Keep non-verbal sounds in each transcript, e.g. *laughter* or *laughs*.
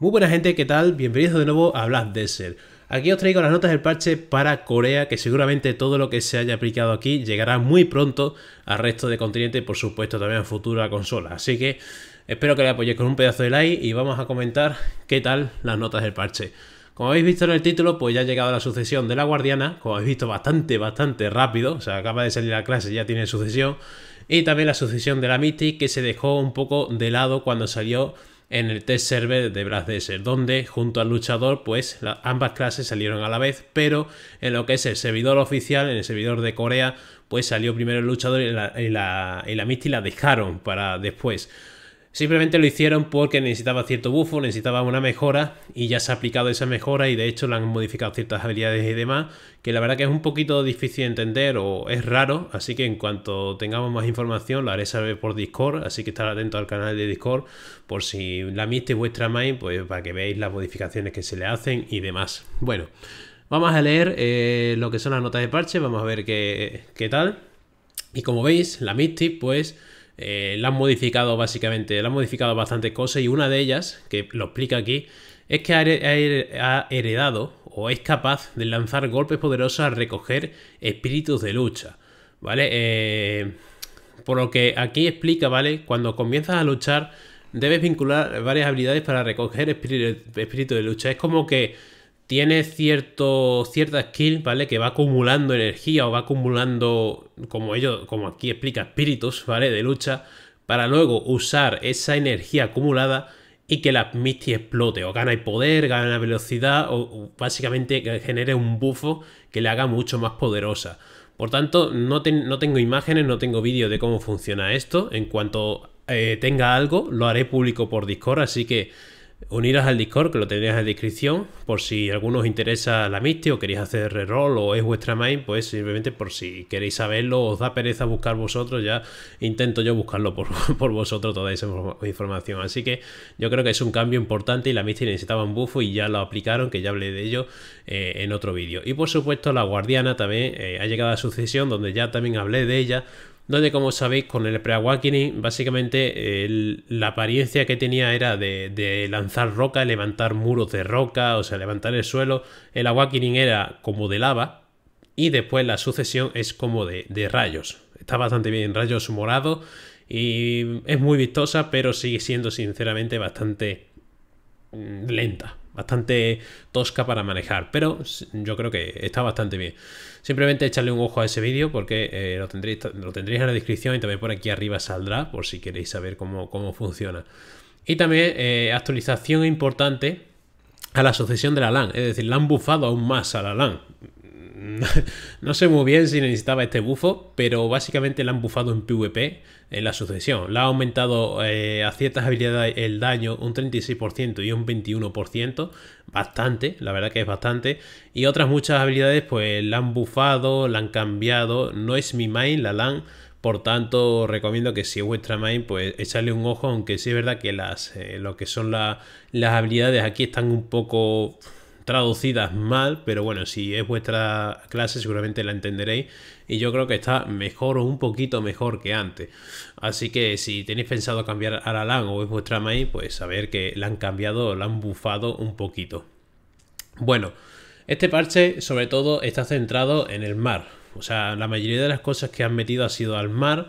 Muy buena gente, ¿qué tal? Bienvenidos de nuevo a Black Desert. Aquí os traigo las notas del parche para Corea, que seguramente todo lo que se haya aplicado aquí llegará muy pronto al resto de continente y por supuesto también a futura consola. Así que espero que le apoyéis con un pedazo de like y vamos a comentar qué tal las notas del parche. Como habéis visto en el título, pues ya ha llegado la sucesión de la guardiana, como habéis visto bastante, bastante rápido, o sea, acaba de salir la clase ya tiene sucesión, y también la sucesión de la Mystic que se dejó un poco de lado cuando salió en el test server de ser donde junto al luchador, pues ambas clases salieron a la vez, pero en lo que es el servidor oficial, en el servidor de Corea, pues salió primero el luchador y la, y la, y la Misty la dejaron para después. Simplemente lo hicieron porque necesitaba cierto buffo, necesitaba una mejora y ya se ha aplicado esa mejora y de hecho la han modificado ciertas habilidades y demás, que la verdad que es un poquito difícil de entender o es raro, así que en cuanto tengamos más información lo haré saber por Discord, así que estar atento al canal de Discord por si la miste vuestra main, pues para que veáis las modificaciones que se le hacen y demás. Bueno, vamos a leer eh, lo que son las notas de parche, vamos a ver qué, qué tal. Y como veis, la Misty pues eh, la han modificado básicamente, la han modificado bastantes cosas y una de ellas, que lo explica aquí, es que ha heredado o es capaz de lanzar golpes poderosos a recoger espíritus de lucha, ¿vale? Eh, por lo que aquí explica, ¿vale? Cuando comienzas a luchar, debes vincular varias habilidades para recoger espíritus espíritu de lucha. Es como que tiene cierto, cierta skill, ¿vale? Que va acumulando energía o va acumulando, como ellos, como aquí explica, espíritus, ¿vale? De lucha, para luego usar esa energía acumulada y que la Misty explote, o gana el poder, gana velocidad, o, básicamente genere un bufo que le haga mucho más poderosa. Por tanto, no, tengo imágenes, no tengo vídeos de cómo funciona esto. En cuanto eh, tenga algo, lo haré público por Discord, así que uniros al Discord, que lo tenéis en la descripción, por si alguno os interesa la Misty o queréis hacer reroll o es vuestra main, pues simplemente por si queréis saberlo, os da pereza buscar vosotros, ya intento yo buscarlo por, *laughs* vosotros toda esa información. Así que yo creo que es un cambio importante y la Misty necesitaba un buffo y ya lo aplicaron, que ya hablé de ello eh, en otro vídeo. Y por supuesto la Guardiana también eh, ha llegado a sucesión, donde ya también hablé de ella, donde como sabéis con el pre-awakening básicamente la apariencia que tenía era de, lanzar roca, levantar muros de roca, o sea, levantar el suelo. El awakening era como de lava y después la sucesión es como de, de rayos. Está bastante bien, rayos morados y es muy vistosa, pero sigue siendo sinceramente bastante mm, lenta bastante tosca para manejar, pero yo creo que está bastante bien. Simplemente echarle un ojo a ese vídeo porque eh, lo, tendréis, lo en la descripción y también por aquí arriba saldrá por si queréis saber cómo, cómo funciona. Y también eh, actualización importante a la sucesión de la LAN, es decir, la han bufado aún más a la LAN *laughs* no, sé muy bien si necesitaba este bufo, pero básicamente la han bufado en PvP en la sucesión. La ha aumentado eh, a ciertas habilidades el daño un 36% y un 21%, bastante, la verdad que es bastante. Y otras muchas habilidades pues la han bufado, la han cambiado, no es mi main, la LAN. Por tanto, recomiendo que si es vuestra main, pues echarle un ojo, aunque sí es verdad que las, eh, lo que son las habilidades aquí están un poco traducidas mal, pero bueno, si es vuestra clase seguramente la entenderéis y yo creo que está mejor o un poquito mejor que antes. Así que si tenéis pensado cambiar a la LAN o es vuestra main, pues saber que la han cambiado, la han bufado un poquito. Bueno, este parche sobre todo está centrado en el mar. O sea, la mayoría de las cosas que han metido ha sido al mar.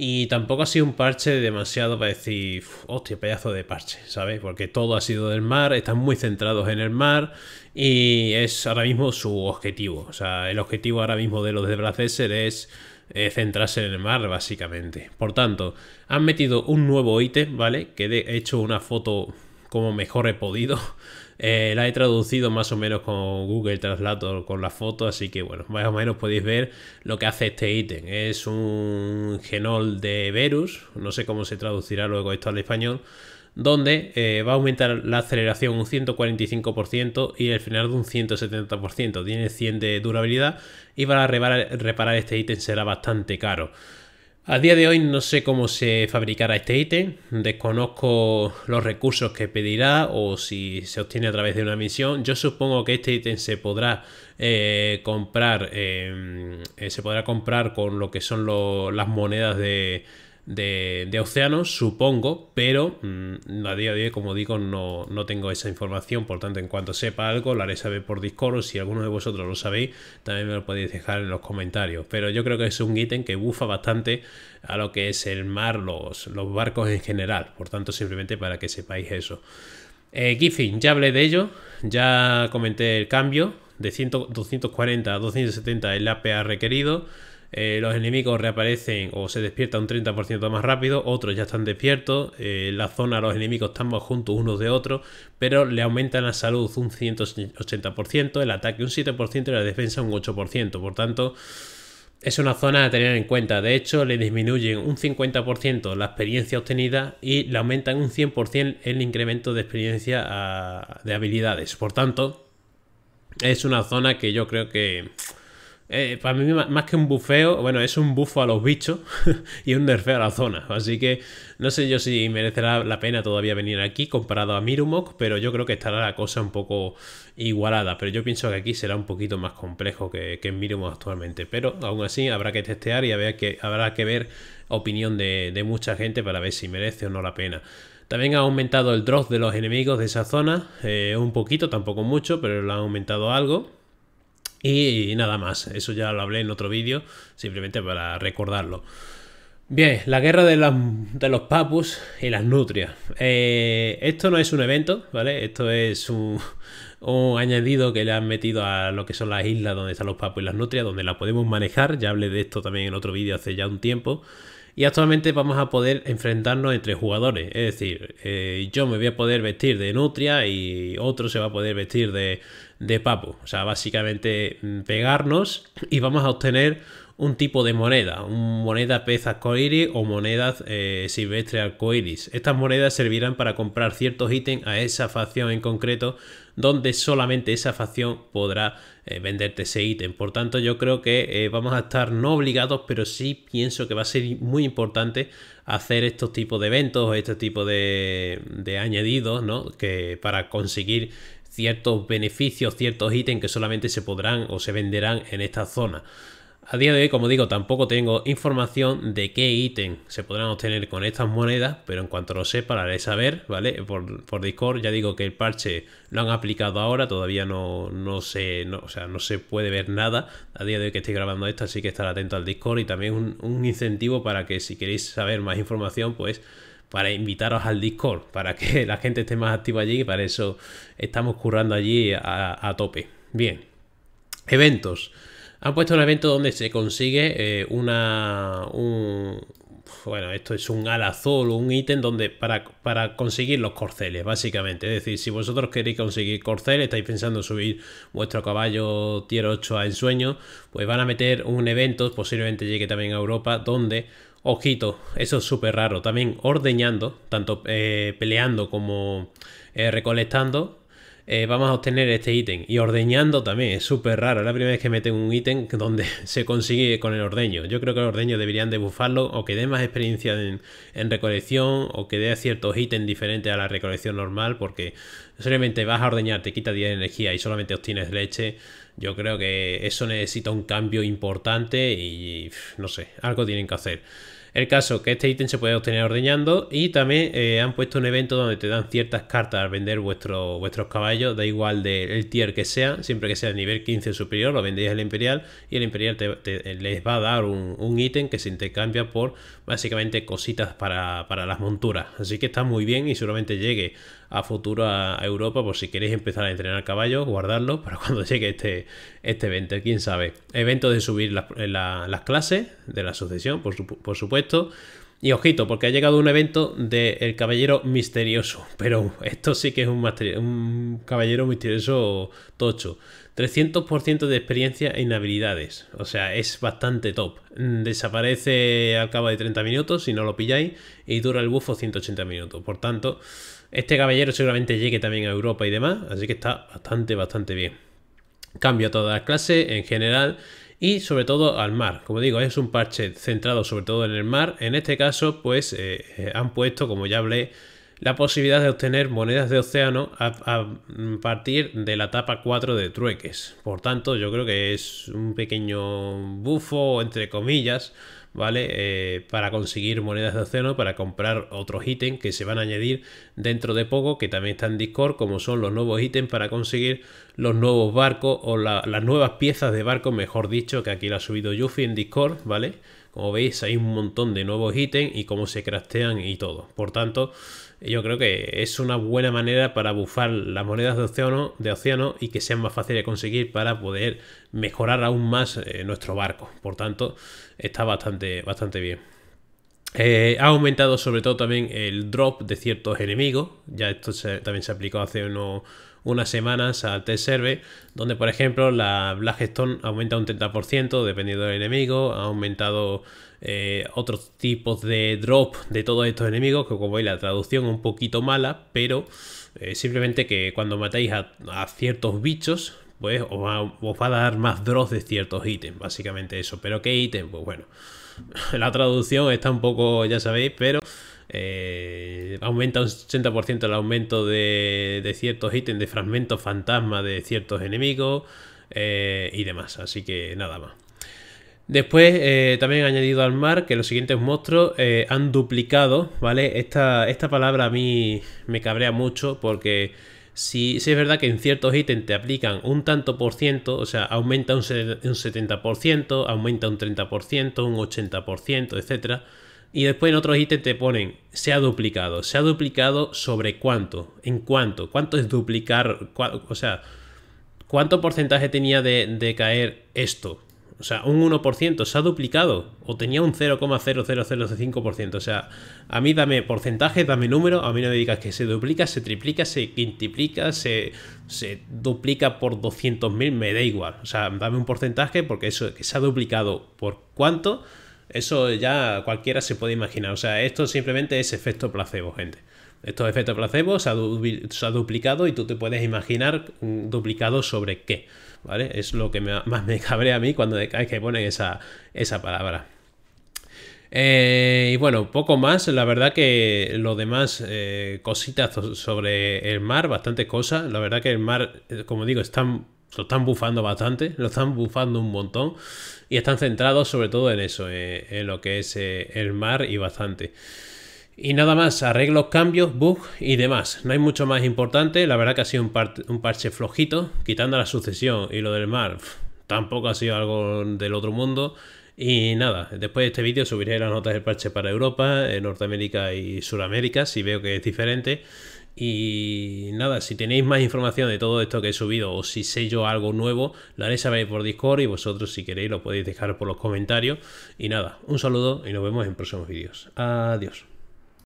Y tampoco ha sido un parche demasiado para decir, hostia, pedazo de parche, ¿sabes? Porque todo ha sido del mar, están muy centrados en el mar y es ahora mismo su objetivo. O sea, el objetivo ahora mismo de los de Braceser es eh, centrarse en el mar, básicamente. Por tanto, han metido un nuevo ítem, ¿vale? Que he hecho una foto como mejor he podido eh, la he traducido más o menos con Google Translator, con la foto, así que bueno, más o menos podéis ver lo que hace este ítem. Es un genol de Verus, no sé cómo se traducirá luego esto al español, donde eh, va a aumentar la aceleración un 145% y el final de un 170%. Tiene 100 de durabilidad y para reparar, reparar este ítem será bastante caro. A día de hoy no sé cómo se fabricará este ítem, desconozco los recursos que pedirá o si se obtiene a través de una misión. Yo supongo que este ítem se podrá eh, comprar, em, eh, se podrá comprar con lo que son las monedas de, de, de océanos, supongo, pero mm, a día de hoy, como digo, no, tengo esa información, por tanto, en cuanto sepa algo, lo haré saber por Discord si alguno de vosotros lo sabéis, también me lo podéis dejar en los comentarios. Pero yo creo que es un ítem que bufa bastante a lo que es el mar, los, los barcos en general, por tanto, simplemente para que sepáis eso. Eh, ya hablé de ello, ya comenté el cambio de 240 a 270 el APA requerido. Eh, los enemigos reaparecen o se despierta un 30% más rápido, otros ya están despiertos, En eh, la zona los enemigos están más juntos unos de otros, pero le aumentan la salud un 180%, el ataque un 7% y la defensa un 8%, por tanto... Es una zona a tener en cuenta, de hecho le disminuyen un 50% la experiencia obtenida y le aumentan un 100% el incremento de experiencia ah, de habilidades. Por tanto, es una zona que yo creo que eh, para mí, más que un bufeo, bueno, es un bufo a los bichos *laughs* y un nerfeo a la zona. Así que no sé yo si merecerá la pena todavía venir aquí comparado a Mirumok, pero yo creo que estará la cosa un poco igualada. Pero yo pienso que aquí será un poquito más complejo que, en Mirumok actualmente. Pero aún así habrá que testear y habrá que, ver opinión de, mucha gente para ver si merece o no la pena. También ha aumentado el drop de los enemigos de esa zona, eh, un poquito, tampoco mucho, pero lo ha aumentado algo. Y nada más, eso ya lo hablé en otro vídeo, simplemente para recordarlo. Bien, la guerra de, los papus y las nutrias. Eh, esto no es un evento, ¿vale? Esto es un, añadido que le han metido a lo que son las islas donde están los papus y las nutrias, donde la podemos manejar. Ya hablé de esto también en otro vídeo hace ya un tiempo. Y actualmente vamos a poder enfrentarnos entre jugadores. Es decir, eh, yo me voy a poder vestir de nutria y otro se va a poder vestir de de papo. O sea, básicamente mm, pegarnos y vamos a obtener un tipo de moneda, moneda pez arcoiris o moneda eh, silvestre arcoiris. Estas monedas servirán para comprar ciertos ítems a esa facción en concreto donde solamente esa facción podrá eh, venderte ese ítem. Por tanto, yo creo que eh, vamos a estar no obligados, pero sí pienso que va a ser muy importante hacer estos tipos de eventos, este tipo de, de añadidos, ¿no? Que para conseguir ciertos beneficios, ciertos ítems que solamente se podrán o se venderán en esta zona. A día de hoy, como digo, tampoco tengo información de qué ítem se podrán obtener con estas monedas, pero en cuanto lo sepa, para saber, ¿vale? Por, por, Discord, ya digo que el parche lo han aplicado ahora, todavía no, se, no, o sea, no se puede ver nada. A día de hoy que estoy grabando esto, así que estar atento al Discord y también un, un incentivo para que si queréis saber más información, pues para invitaros al Discord, para que *laughs* la gente esté más activa allí y para eso estamos currando allí a, a tope. Bien, eventos. Han puesto un evento donde se consigue eh, una. bueno, esto es un alazol un ítem donde para, para, conseguir los corceles, básicamente. Es decir, si vosotros queréis conseguir corceles, estáis pensando subir vuestro caballo tier 8 a ensueño, pues van a meter un evento, posiblemente llegue también a Europa, donde, ojito, eso es súper raro, también ordeñando, tanto eh, peleando como eh, recolectando, eh, vamos a obtener este ítem. Y ordeñando también, es súper raro. Es la primera vez que meten un ítem *laughs* donde se consigue con el ordeño. Yo creo que el ordeño deberían debuffarlo o que dé más experiencia en, recolección o que dé ciertos ítems diferentes a la recolección normal porque solamente vas a ordeñar, te quita 10 energía y solamente obtienes leche. Yo creo que eso necesita un cambio importante y no sé, algo tienen que hacer. El caso que este ítem se puede obtener ordeñando y también eh, han puesto un evento donde te dan ciertas cartas al vender vuestro, vuestros caballos, da igual del tier que sea, siempre que sea nivel 15 o superior, lo vendéis al Imperial y el Imperial les va a dar un ítem que se intercambia por básicamente cositas para, para las monturas. Así que está muy bien y seguramente llegue a futuro a, Europa, por pues si queréis empezar a entrenar caballos, guardarlo para *laughs* cuando llegue este, este evento, quién sabe. Evento de subir las eh, clases de la sucesión, por, supuesto. Y ojito, porque ha llegado un evento del Caballero Misterioso. *laughs* Pero esto sí que es un, un Caballero Misterioso tocho. 300% de experiencia en habilidades. O sea, es bastante top. Desaparece al cabo de 30 minutos si no lo pilláis. Y dura el bufo 180 minutos. Por tanto, este caballero seguramente llegue también a Europa y demás, así que está bastante, bastante bien. Cambio a todas las clases en general y sobre todo al mar. Como digo, es un parche centrado sobre todo en el mar. En este caso, pues eh, eh, han puesto, como ya hablé, la posibilidad de obtener monedas de océano a, partir de la etapa 4 de trueques. Por tanto, yo creo que es un pequeño bufo, entre comillas, ¿vale? Eh, para conseguir monedas de océano, para comprar otros ítems que se van a añadir dentro de poco, que también están en Discord, como son los nuevos ítems para conseguir los nuevos barcos o las nuevas piezas de barco, mejor dicho, que aquí la ha subido Yuffie en Discord, ¿vale? Como veis, hay un montón de nuevos ítems y cómo se craftean y todo. Por tanto, yo creo que es una buena manera para bufar las monedas de océano, de océano y que sean más fáciles de conseguir para poder mejorar aún más eh, nuestro barco. Por tanto, está bastante, bastante bien. Eh, ha aumentado sobre todo también el drop de ciertos enemigos. Ya esto también se aplicó hace unas semanas al test server donde por ejemplo la Blackstone aumenta un 30% dependiendo del enemigo. Ha aumentado eh, otros tipos de drop de todos estos enemigos, que como veis la traducción un poquito mala, pero eh, simplemente que cuando matáis a, ciertos bichos, pues os va, a dar más drop de ciertos ítems, básicamente eso. ¿Pero qué ítem? Pues bueno. *laughs* la traducción está un poco, ya sabéis, pero eh, aumenta un 80% el aumento de, ciertos ítems, de fragmentos fantasma de ciertos enemigos eh, y demás. Así que nada más. Después eh, también he añadido al mar que los siguientes monstruos han duplicado, ¿vale? Esta, esta palabra a mí me cabrea mucho porque si, es verdad que en ciertos ítems te aplican un tanto por ciento, o sea, aumenta un, 70%, aumenta un 30%, un 80%, etcétera. Y después en otros ítems te ponen, se ha duplicado. ¿Se ha duplicado sobre cuánto? ¿En cuánto? ¿Cuánto es duplicar? o sea, ¿cuánto porcentaje tenía de caer esto? o sea, un 1%, se ha duplicado, o tenía un 0,0005%, o sea, a mí dame porcentaje, dame número, a mí no me digas que se duplica, se triplica, se quintiplica, se, duplica por 200.000, me da igual, o sea, dame un porcentaje porque eso que se ha duplicado por cuánto, eso ya cualquiera se puede imaginar, o sea, esto simplemente es efecto placebo, gente. Esto es efecto placebo se ha duplicado y tú te puedes imaginar mm, duplicado sobre qué. Es lo que *laughs* más me cabrea a mí cuando hay que ponen esa, palabra. Eh, y bueno, poco más, la verdad que lo demás, eh, cositas sobre el mar, bastantes cosas, la verdad que el mar, eh, como digo, están, lo están bufando bastante, *laughs* lo están bufando un montón y están centrados sobre todo en eso, en lo que es el mar y bastante. Y nada más, arreglos, cambios, bugs y demás. No hay mucho más importante, la verdad que ha sido un, parche flojito, quitando la sucesión y lo del mar, tampoco ha sido algo del otro mundo. Y nada, después de este vídeo subiré las notas del parche para Europa, eh, Norteamérica y Sudamérica, si veo que es diferente. Y nada, si tenéis más información de todo esto que he subido o si sé yo algo nuevo, la haré saber por Discord y vosotros si queréis lo podéis dejar por los comentarios. Y nada, un saludo y nos vemos en próximos vídeos. Adiós.